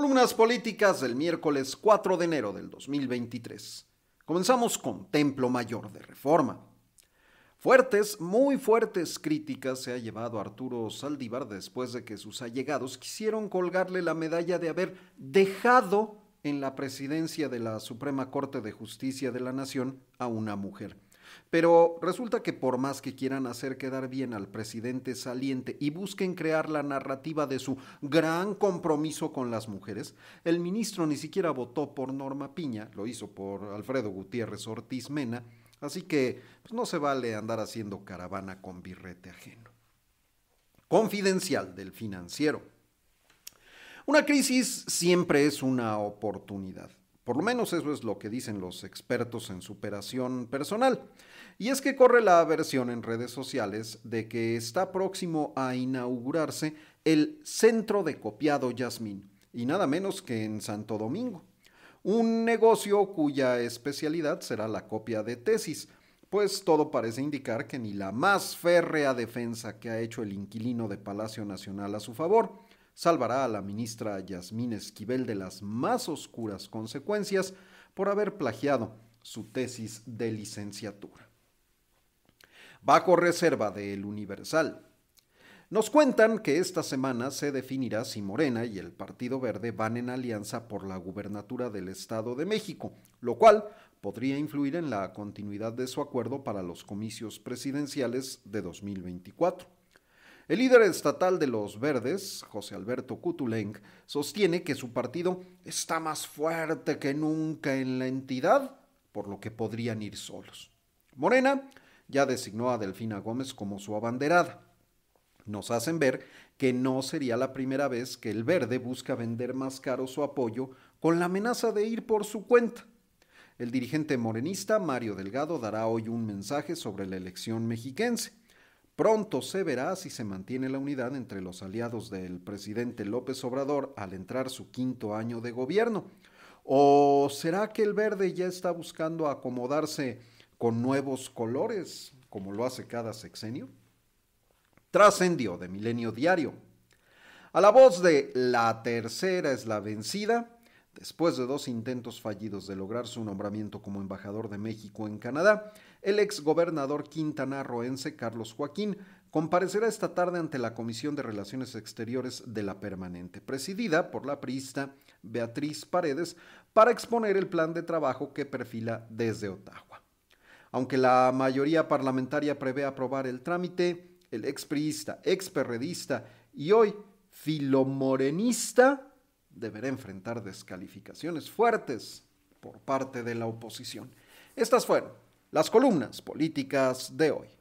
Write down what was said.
Columnas políticas del miércoles 4 de enero del 2023. Comenzamos con Templo Mayor de Reforma. Fuertes, muy fuertes críticas se ha llevado Arturo Saldívar después de que sus allegados quisieron colgarle la medalla de haber dejado en la presidencia de la Suprema Corte de Justicia de la Nación a una mujer. Pero resulta que por más que quieran hacer quedar bien al presidente saliente y busquen crear la narrativa de su gran compromiso con las mujeres, el ministro ni siquiera votó por Norma Piña, lo hizo por Alfredo Gutiérrez Ortiz Mena, así que pues, no se vale andar haciendo caravana con birrete ajeno. Confidencial del financiero. Una crisis siempre es una oportunidad. Por lo menos eso es lo que dicen los expertos en superación personal. Y es que corre la versión en redes sociales de que está próximo a inaugurarse el Centro de Copiado Yasmín, y nada menos que en Santo Domingo. Un negocio cuya especialidad será la copia de tesis, pues todo parece indicar que ni la más férrea defensa que ha hecho el inquilino de Palacio Nacional a su favor salvará a la ministra Yasmín Esquivel de las más oscuras consecuencias por haber plagiado su tesis de licenciatura. Bajo reserva del Universal. Nos cuentan que esta semana se definirá si Morena y el Partido Verde van en alianza por la gubernatura del Estado de México, lo cual podría influir en la continuidad de su acuerdo para los comicios presidenciales de 2024. El líder estatal de los verdes, José Alberto Cutuleng, sostiene que su partido está más fuerte que nunca en la entidad, por lo que podrían ir solos. Morena ya designó a Delfina Gómez como su abanderada. Nos hacen ver que no sería la primera vez que el verde busca vender más caro su apoyo con la amenaza de ir por su cuenta. El dirigente morenista Mario Delgado dará hoy un mensaje sobre la elección mexiquense. Pronto se verá si se mantiene la unidad entre los aliados del presidente López Obrador al entrar su quinto año de gobierno. ¿O será que el verde ya está buscando acomodarse con nuevos colores, como lo hace cada sexenio? Trascendió de Milenio Diario. A la voz de La Tercera es la vencida, Después de dos intentos fallidos de lograr su nombramiento como embajador de México en Canadá, el ex gobernador quintanarroense Carlos Joaquín comparecerá esta tarde ante la Comisión de Relaciones Exteriores de la Permanente, presidida por la priista Beatriz Paredes, para exponer el plan de trabajo que perfila desde Ottawa. Aunque la mayoría parlamentaria prevé aprobar el trámite, el expriista, experredista y hoy filomorenista deberá enfrentar descalificaciones fuertes por parte de la oposición. Estas fueron las columnas políticas de hoy.